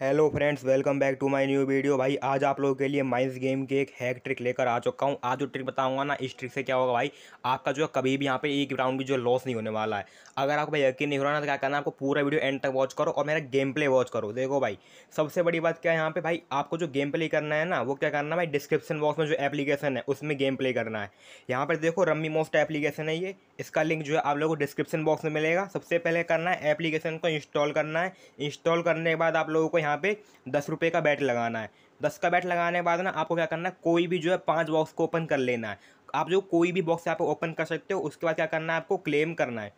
hello friends welcome back to my new video भाई आज आप लोगों के लिए माइंस गेम के एक हैक ट्रिक लेकर आ चुका हूँ आज जो ट्रिक बताऊंगा ना इस ट्रिक से क्या होगा भाई आपका जो है कभी भी यहाँ पे एक राउंड भी जो लॉस नहीं होने वाला है अगर आपको भाई यकीन नहीं हो रहा ना तो क्या करना आपको पूरा वीडियो एंड तक वॉच करो और मेरा गेम प्ले वॉच करो देखो भाई सबसे बड़ी बात क्या है यहाँ पर भाई आपको जो गेम प्ले करना है ना वो क्या करना भाई डिस्क्रिप्शन बॉक्स में जो एप्लीकेशन है उसमें गेम प्ले करना है यहाँ पर देखो रम्मी मोस्ट एप्लीकेशन है ये इसका लिंक जो है आप लोगों को डिस्क्रिप्शन बॉक्स में मिलेगा सबसे पहले करना है एप्लीकेशन को इंस्टॉल करना है इंस्टॉल करने के बाद आप लोगों को यहाँ पे दस रुपये का बैट लगाना है दस का बैट लगाने के बाद ना आपको क्या करना है कोई भी जो है पाँच बॉक्स को ओपन कर लेना है आप जो कोई भी बॉक्स आप ओपन कर सकते हो उसके बाद क्या करना है आपको क्लेम करना है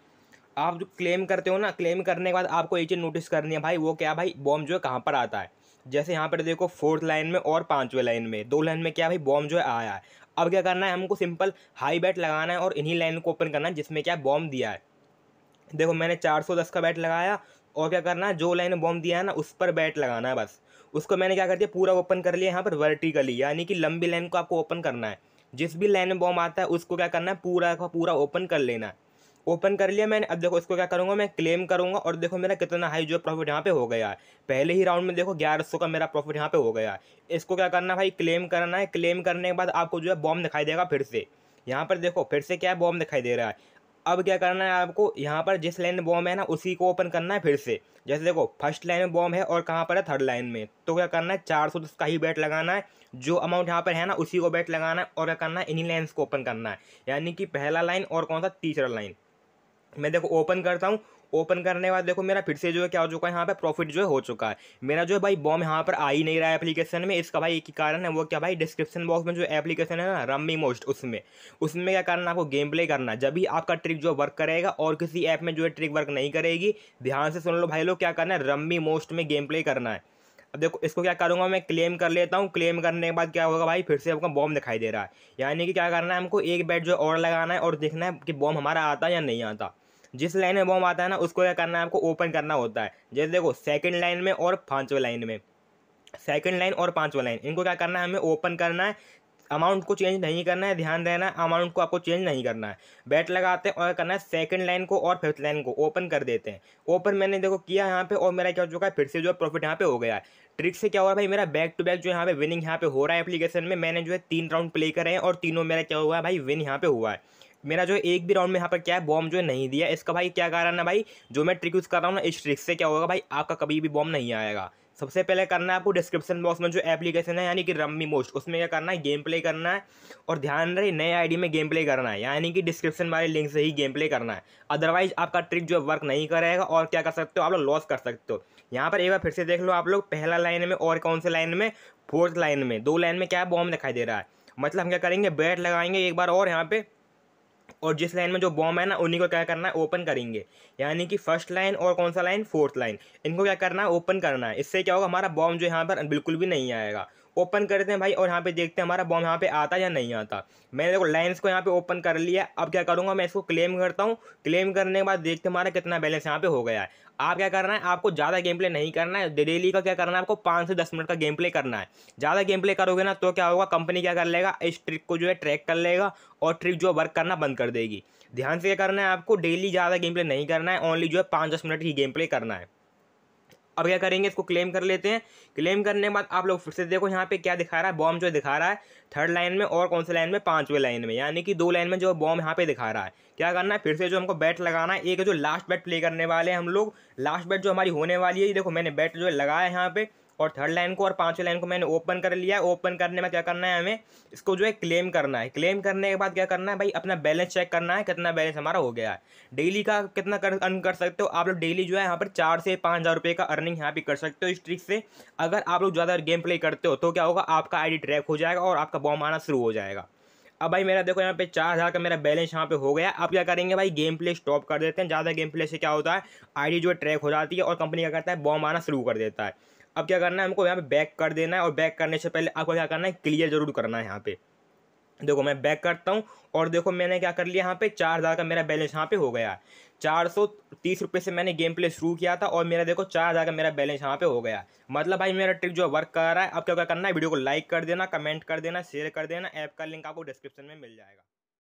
आप जो क्लेम करते हो ना क्लेम करने के बाद आपको एक चीज़ नोटिस करनी है भाई वो क्या भाई बॉम्ब जो है कहाँ पर आता है जैसे यहाँ पर देखो फोर्थ लाइन में और पाँचवें लाइन में दो लाइन में क्या भाई बॉम्ब जो है आया है अब क्या करना है हमको सिंपल हाई बैट लगाना है और इन्हीं लाइन को ओपन करना है जिसमें क्या बॉम्ब दिया है देखो मैंने 410 का बैट लगाया और क्या करना है जो लाइन बॉम्ब दिया है ना उस पर बैट लगाना है बस उसको मैंने क्या कर दिया पूरा ओपन कर लिया यहाँ पर वर्टिकली यानी कि लंबी लाइन को आपको ओपन करना है जिस भी लाइन में बॉम्ब आता है उसको क्या करना है पूरा का पूरा ओपन कर लेना है ओपन कर लिया मैंने अब देखो इसको क्या करूँगा मैं क्लेम करूँगा और देखो मेरा कितना हाई जो प्रॉफिट यहाँ पे हो गया है पहले ही राउंड में देखो ग्यारह सौ का मेरा प्रॉफिट यहाँ पे हो गया है इसको क्या करना भाई क्लेम करना है क्लेम करने के बाद आपको जो है बॉम्ब दिखाई देगा फिर से यहाँ पर देखो फिर से क्या बॉम्ब दिखाई दे रहा है अब क्या करना है आपको यहाँ पर जिस लाइन में बॉम्ब है ना उसी को ओपन करना है फिर से जैसे देखो फर्स्ट लाइन में बॉम्ब है और कहाँ पर है थर्ड लाइन में तो क्या करना है चार सौ का ही बैट लगाना है जो अमाउंट यहाँ पर है ना उसी को बैट लगाना है और क्या करना है इन्हीं लाइन्स को ओपन करना है यानी कि पहला लाइन और कौन सा तीसरा लाइन मैं देखो ओपन करता हूँ ओपन करने के बाद देखो मेरा फिर से जो है क्या हो चुका है यहाँ पे प्रॉफिट जो है हो चुका है मेरा जो है भाई बॉम यहाँ पर आ ही नहीं रहा है एप्लीकेशन में इसका भाई एक ही कारण है वो क्या भाई डिस्क्रिप्शन बॉक्स में जो एप्लीकेशन है ना रम्मी मोस्ट उसमें उसमें क्या करना आपको गेम प्ले करना जब भी आपका ट्रिक जो वर्क करेगा और किसी ऐप में जो है ट्रिक वर्क नहीं करेगी ध्यान से सुन लो भाई लोग क्या करना है रम्मी मोस्ट में गेम प्ले करना है अब देखो इसको क्या करूँगा मैं क्लेम कर लेता हूँ क्लेम करने के बाद क्या होगा भाई फिर से आपका बॉम्ब दिखाई दे रहा है यानी कि क्या करना है हमको एक बैट जो और लगाना है और देखना है कि बॉम्ब हमारा आता है या नहीं आता जिस लाइन में बॉम्ब आता है ना उसको क्या करना है आपको ओपन करना होता है जैसे देखो सेकेंड लाइन में और पाँचवें लाइन में सेकेंड लाइन और पाँचवा लाइन इनको क्या करना है हमें ओपन करना है अमाउंट को चेंज नहीं करना है ध्यान देना है अमाउंट को आपको चेंज नहीं करना है बैट लगाते हैं और करना है सेकंड लाइन को और फिफ्थ लाइन को ओपन कर देते हैं ओपन मैंने देखो किया यहाँ पे और मेरा क्या हो चुका है फिर से जो है प्रॉफिट यहाँ पे हो गया है ट्रिक से क्या हो रहा है भाई मेरा बैक टू बैक जो यहाँ पे विनिंग यहाँ पे हो रहा है एप्लीकेशन में मैंने जो है तीन राउंड प्ले करे हैं और तीनों मेरा क्या हुआ है भाई विन यहाँ पे हुआ है मेरा जो एक भी राउंड में यहाँ पर क्या है बॉम्ब जो है नहीं दिया इसका भाई क्या कारण है भाई जो मैं ट्रिक यूज़ कर रहा हूँ ना इस ट्रिक से क्या होगा भाई आपका कभी भी बॉम्ब नहीं आएगा सबसे पहले करना है आपको डिस्क्रिप्शन बॉक्स में जो एप्लीकेशन है यानी कि रम्मी मोस्ट उसमें क्या करना है गेम प्ले करना है और ध्यान रहे नए आईडी में गेम प्ले करना है यानी कि डिस्क्रिप्शन वाले लिंक से ही गेम प्ले करना है अदरवाइज आपका ट्रिक जो है वर्क नहीं करेगा और क्या कर सकते हो आप लोग लॉस कर सकते हो यहाँ पर एक बार फिर से देख लो आप लोग पहला लाइन में और कौन से लाइन में फोर्थ लाइन में दो लाइन में क्या बॉम्ब दिखाई दे रहा है मतलब हम क्या करेंगे बैट लगाएंगे एक बार और यहाँ पर और जिस लाइन में जो बॉम्ब है ना उन्हीं को क्या करना है ओपन करेंगे यानी कि फर्स्ट लाइन और कौन सा लाइन फोर्थ लाइन इनको क्या करना है ओपन करना है इससे क्या होगा हमारा बॉम्ब जो यहाँ पर बिल्कुल भी नहीं आएगा ओपन करते हैं भाई और यहाँ पे देखते हैं हमारा बॉम्ब यहाँ पे आता या नहीं आता मैंने देखो लाइन्स को यहाँ पे ओपन कर लिया अब क्या करूँगा मैं इसको क्लेम करता हूँ क्लेम करने के बाद देखते हमारा कितना बैलेंस यहाँ पे हो गया है आप क्या करना है आपको ज़्यादा गेम प्ले नहीं करना है डेली का क्या करना है आपको पाँच से दस मिनट का गेम प्ले करना है ज़्यादा गेम प्ले करोगे ना तो क्या होगा कंपनी क्या कर लेगा इस ट्रिक को जो है ट्रैक कर लेगा और ट्रिक जो वर्क करना बंद कर देगी ध्यान से क्या करना है आपको डेली ज़्यादा गेम प्ले नहीं करना है ओनली जो है पाँच दस मिनट ही गेम प्ले करना है अब क्या करेंगे इसको क्लेम कर लेते हैं क्लेम करने के बाद आप लोग फिर से देखो यहाँ पे क्या दिखा रहा है बॉम्ब जो दिखा रहा है थर्ड लाइन में और कौन से लाइन में पांचवें लाइन में यानी कि दो लाइन में जो बॉम्ब यहाँ पे दिखा रहा है क्या करना है फिर से जो हमको बैट लगाना है एक जो लास्ट बैट प्ले करने वाले हैं हम लोग लास्ट बैट जो हमारी होने वाली है ये देखो मैंने बैट जो लगाया है यहाँ पे और थर्ड लाइन को और पाँचवें लाइन को मैंने ओपन कर लिया ओपन करने में क्या करना है हमें इसको जो है क्लेम करना है क्लेम करने के बाद क्या करना है भाई अपना बैलेंस चेक करना है कितना बैलेंस हमारा हो गया है डेली का कितना कर अर्न कर सकते हो आप लोग डेली जो है यहाँ पर चार से पाँच हज़ार रुपये का अर्निंग यहाँ पर कर सकते हो इस ट्रिक से अगर आप लोग ज़्यादा गेम प्ले करते हो तो क्या होगा आपका आई ट्रैक हो जाएगा और आपका बॉम आना शुरू हो जाएगा अब भाई मेरा देखो यहाँ पे चार हज़ार का मेरा बैलेंस यहाँ पे हो गया अब क्या करेंगे भाई गेम प्ले स्टॉप कर देते हैं ज़्यादा गेम प्ले से क्या होता है आईडी जो है ट्रैक हो जाती है और कंपनी क्या करता है बॉम आना शुरू कर देता है अब क्या करना है हमको यहाँ पे बैक कर देना है और बैक करने से पहले आपको क्या करना है क्लियर जरूर करना है यहाँ पे देखो मैं बैक करता हूँ और देखो मैंने क्या कर लिया यहाँ पे चार हज़ार का मेरा बैलेंस यहाँ पे हो गया चार सौ तीस रुपये से मैंने गेम प्ले शुरू किया था और मेरा देखो चार हज़ार का मेरा बैलेंस यहाँ पे हो गया मतलब भाई मेरा ट्रिक जो वर्क कर रहा है अब क्या क्या करना है वीडियो को लाइक कर देना कमेंट कर देना शेयर कर देना ऐप का लिंक आपको डिस्क्रिप्शन में मिल जाएगा